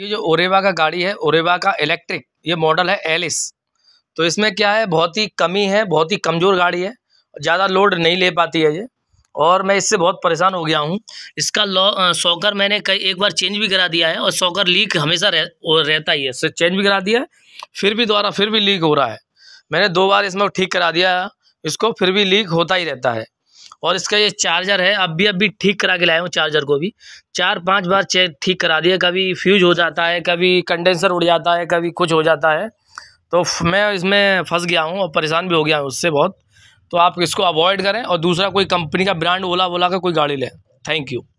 ये जो ओरेवा का गाड़ी है ओरेवा का इलेक्ट्रिक ये मॉडल है एलिस तो इसमें क्या है बहुत ही कमी है बहुत ही कमज़ोर गाड़ी है ज़्यादा लोड नहीं ले पाती है ये और मैं इससे बहुत परेशान हो गया हूँ इसका लॉ सॉकर मैंने कई एक बार चेंज भी करा दिया है और सॉकर लीक हमेशा रह, रहता ही है इससे चेंज भी करा दिया है फिर भी दोबारा फिर भी लीक हो रहा है मैंने दो बार इसमें ठीक करा दिया इसको फिर भी लीक होता ही रहता है और इसका ये चार्जर है अब भी अब भी ठीक करा के लाए हूँ चार्जर को भी चार पांच बार चेक ठीक करा दिया कभी फ्यूज़ हो जाता है कभी कंडेंसर उड़ जाता है कभी कुछ हो जाता है तो मैं इसमें फंस गया हूँ और परेशान भी हो गया हूँ उससे बहुत तो आप इसको अवॉइड करें और दूसरा कोई कंपनी का ब्रांड ओला वोला का कोई गाड़ी लें थैंक यू